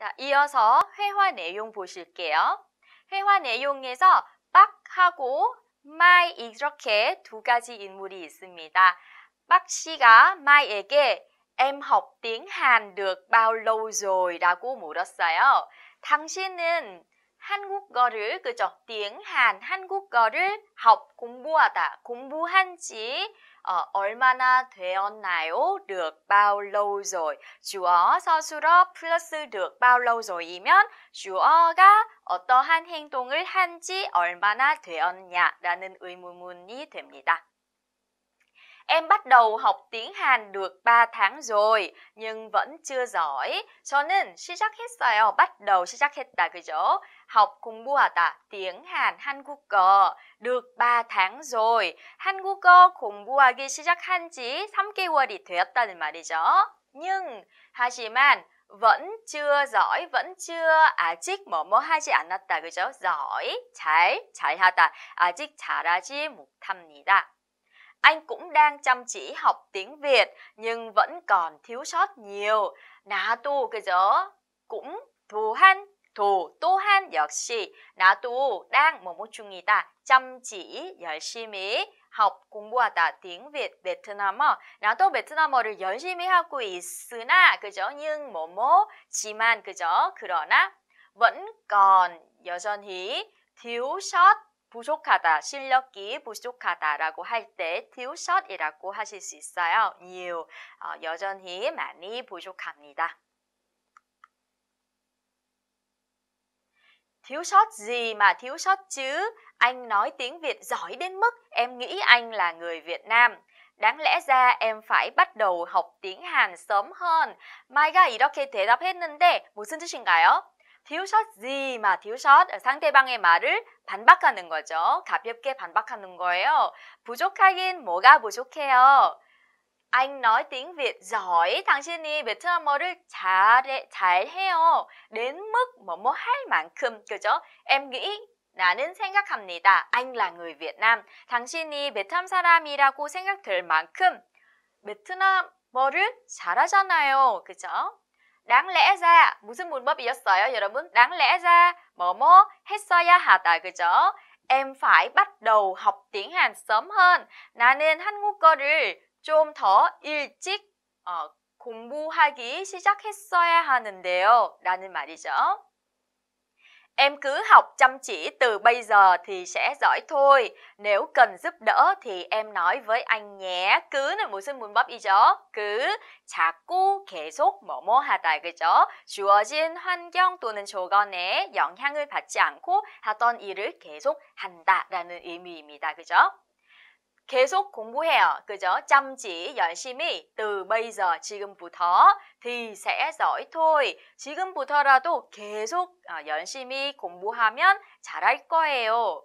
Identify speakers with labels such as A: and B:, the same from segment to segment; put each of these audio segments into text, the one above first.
A: 자, 이어서 회화 내용 보실게요. 회화 내용에서 빡하고 마이 이렇게 두 가지 인물이 있습니다. 빡 씨가 마이에게 Em học tiếng Hàn được bao lâu rồi? 라고 물었어요. 당신은 한국어를 그죠? t i 한국어를 học 공부하다 공부한 지 어, 얼마나 되었나요? được bao lâu rồi? 주어 서술어 플러스 được bao lâu rồi?이면 주어가 어떠한 행동을 한 지 얼마나 되었냐라는 의문문이 됩니다. Em bắt đầu học tiếng Hàn được 3 tháng rồi, nhưng vẫn chưa giỏi. Cho 저는 시작했어요. bắt đầu 시작했다, 그죠? học cùng 공부하다, tiếng Hàn, 한국어. được 3 tháng rồi. 한국어 공부하기 시작한 지 3개월이 되었다는 말이죠. nhưng, 하지만, vẫn chưa giỏi, vẫn chưa 아직 뭐 뭐 하지 않았다, 그죠? giỏi, 잘, 잘하다, 아직 잘하지 못합니다. Anh cũng đang chăm chỉ học tiếng Việt nhưng vẫn còn thiếu sót nhiều. tu cái 그저 cũng thù thù han 도한 도 또한 역시 tu đang một 뭐뭐 ta? chăm chỉ 열심히 học cùng ta tiếng Việt Việt Việt Nam Nam tu 베트남어. 나도 베트남어를 sư na cái 그죠? nhưng một chỉ 뭐뭐 지만 그죠? 그러나 vẫn còn 여전히 thiếu sót 부족하다, 실력이 부족하다라고 할 때 too short이라고 하실 수 있어요. New, 어, 여전히 많이 부족합니다. thiếu sót gì mà thiếu sót chứ? Anh nói tiếng Việt giỏi đến mức em nghĩ anh là người Việt Nam. Đáng lẽ ra em phải bắt đầu học tiếng Hàn sớm hơn. My God, 이렇게 대답했는데 무슨 뜻인가요? 디우샷지마 디우샷 상대방의 말을 반박하는 거죠. 가볍게 반박하는 거예요. 부족하긴 뭐가 부족해요. Anh nói i n g i t g i 당신이 베트남어를 잘해, 잘해요. đ ế 뭐뭐 할 만큼. 그죠? m g 나는 생각합니다. a n là người Việt Nam. 당신이 베트남 사람이라고 생각될 만큼 베트남어를 잘하잖아요. 그죠? đáng lẽ ra 무슨 문법이었어요, 여러분? đáng lẽ ra 뭐뭐 뭐 했어야 하다, 그죠? Em phải bắt đầu học tiếng Hàn sớm hơn. 나는 한국어를 좀 더 일찍 어, 공부하기 시작했어야 하는데요. 라는 말이죠. Em cứ học chăm chỉ từ bây giờ thì sẽ giỏi thôi. Nếu cần giúp đỡ thì em nói với anh nhé. cứ là một 그는 무슨 문법이죠? 그 자꾸 계속 뭐뭐 하다 그죠? 주어진 환경 또는 조건에 영향을 받지 않고 하던 일을 계속 한다라는 의미입니다. 그죠? 계속 공부해요. 그죠? 짬지 열심히 từ bây giờ 지금부터 thì sẽ giỏi thôi. 지금부터라도 계속 어, 열심히 공부하면 잘할 거예요.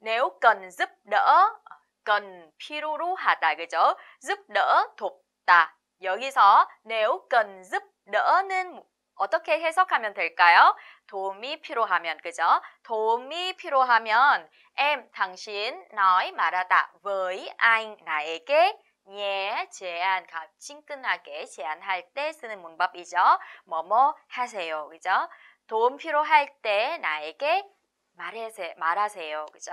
A: nếu cần giúp đỡ 어, cần 필요로 하다 그죠? giúp đỡ 돕다. 여기서 nếu cần giúp đỡ,는 어떻게 해석하면 될까요? 도움이 필요하면, 그죠? 도움이 필요하면 Em, 당신, nói 말하다 với anh, 나에게 예, 제안, 친근하게 제안할 때 쓰는 문법이죠. 뭐뭐 하세요, 그죠? 도움 필요할 때 나에게 말하세요, 말하세요, 그죠?